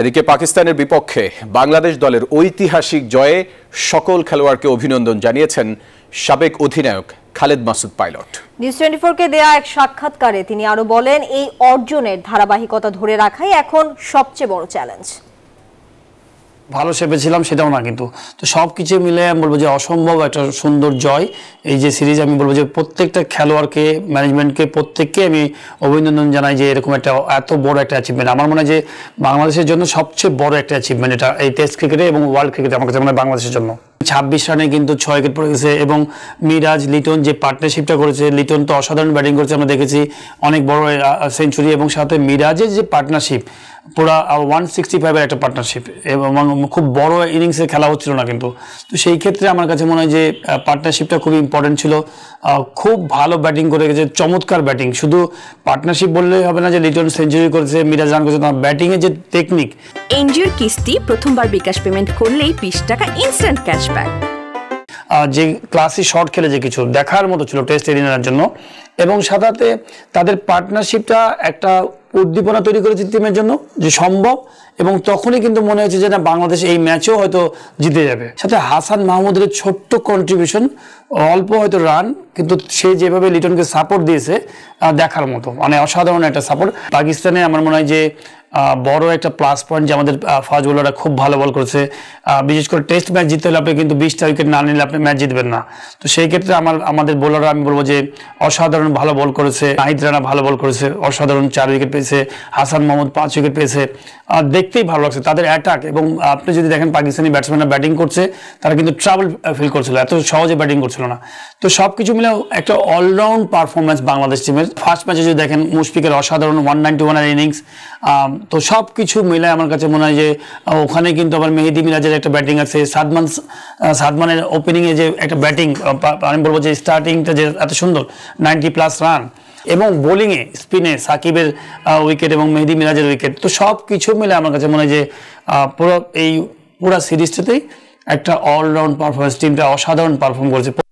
এদিকে পাকিস্তানের বিপক্ষে বাংলাদেশ দলের ঐতিহাসিক জয়ে সকল খেলোয়াড়কে অভিনন্দন জানিয়েছেন সাবেক অধিনায়ক খালেদ মাসুদ পাইলট নিউজ টোয়েন্টি ফোরকে দেয়া এক সাক্ষাৎকারে তিনি আরো বলেন এই অর্জনের ধারাবাহিকতা ধরে রাখাই এখন সবচেয়ে বড় চ্যালেঞ্জ ভালো শেপে ছিলাম সেটাও না কিন্তু তো সব কিছু মিলে আমি বলবো যে অসম্ভব একটা সুন্দর জয় এই যে সিরিজ আমি বলবো যে প্রত্যেকটা খেলোয়াড়কে ম্যানেজমেন্টকে প্রত্যেককে আমি অভিনন্দন জানাই যে এরকম একটা এত বড় একটা অ্যাচিভমেন্ট আমার মনে হয় যে বাংলাদেশের জন্য সবচেয়ে বড় একটা অ্যাচিভমেন্ট এটা এই টেস্ট ক্রিকেটে এবং ওয়ার্ল্ড ক্রিকেটে আমার কাছে মনে হয় বাংলাদেশের জন্য ছাব্বিশ রানে কিন্তু ছয় উইকেট পড়ে গেছে এবং মিরাজ লিটন যে পার্টনারশিপটা করেছে লিটন তো অসাধারণ ব্যাটিং করেছে আমরা দেখেছি অনেক বড় সেঞ্চুরি এবং সাথে মিরাজের যে পার্টনারশিপ পুরা ওয়ান সিক্সটি ফাইভের একটা পার্টনারশিপ এবং খুব বড় ইনিংসের খেলা হচ্ছিল না কিন্তু তো সেই ক্ষেত্রে আমার কাছে মনে হয় যে পার্টনারশিপটা খুব ইম্পর্টেন্ট ছিল খুব ভালো ব্যাটিং করে গেছে চমৎকার ব্যাটিং শুধু পার্টনারশিপ বললেই হবে না যে লিটন সেঞ্চুরি করেছে মিরাজ রান করেছে তার ব্যাটিংয়ের যে টেকনিক এনজিওর কিস্তি প্রথমবার বিকাশ পেমেন্ট করলেই বিশ টাকা ইনস্ট্যান্ট ক্যাশব্যাক যে ক্লাসি শর্ট খেলে যে কিছু দেখার মতো ছিল টেস্ট এরিনার জন্য এবং সাথে তাদের পার্টনারশিপটা একটা উদ্দীপনা তৈরি করেছে টিমের জন্য যে সম্ভব এবং তখনই কিন্তু মনে হয়েছে যে না বাংলাদেশ এই ম্যাচেও হয়তো জিতে যাবে সাথে হাসান মাহমুদের ছোট্ট কন্ট্রিবিউশন অল্প হয়তো রান কিন্তু সে যেভাবে লিটনকে সাপোর্ট দিয়েছে দেখার মতো মানে অসাধারণ একটা সাপোর্ট পাকিস্তানে আমার মনে হয় যে বড় একটা প্লাস পয়েন্ট যে আমাদের ফাস্ট বোলাররা খুব ভালো বল করছে বিশেষ করে টেস্ট ম্যাচ জিততে হলে আপনি কিন্তু বিশটা উইকেট না নিলে আপনি ম্যাচ জিতবেন না তো সেই ক্ষেত্রে আমার আমাদের বোলাররা আমি বলবো যে অসাধারণ ভালো বল করেছে নাহিদ রানা ভালো বল করেছে অসাধারণ চার উইকেট পেয়েছে হাসান মোহাম্মদ পাঁচ উইকেট পেয়েছে দেখতেই ভালো লাগছে তাদের অ্যাটাক এবং আপনি যদি দেখেন পাকিস্তানি ব্যাটসম্যানরা ব্যাটিং করছে তারা কিন্তু ট্রাভেল ফিল করছিল এত সহজে ব্যাটিং করছিল না তো সব কিছু মিলে একটা অলরাউন্ড পারফরমেন্স বাংলাদেশ টিমের ফার্স্ট ম্যাচে যদি দেখেন মুশফিকের অসাধারণ ওয়ান নাইনটি ওয়ানের ইনিংস তো সব কিছু মিলায় আমার কাছে মনে হয় যে ওখানে কিন্তু আবার মেহেদি মিরাজের একটা ব্যাটিং আছে সাদমান সাদমানের ওপেনিংয়ে যে একটা ব্যাটিং আমি বলবো যে স্টার্টিংটা যে এত সুন্দর নাইনটি প্লাস রান এবং বোলিংয়ে স্পিনে সাকিবের উইকেট এবং মেহেদি মিরাজের উইকেট তো সব কিছু মিলে আমার কাছে মনে হয় যে পুরো এই পুরো সিরিজটাতেই একটা অলরাউন্ড পারফরমেন্স টিমটা অসাধারণ পারফর্ম করেছে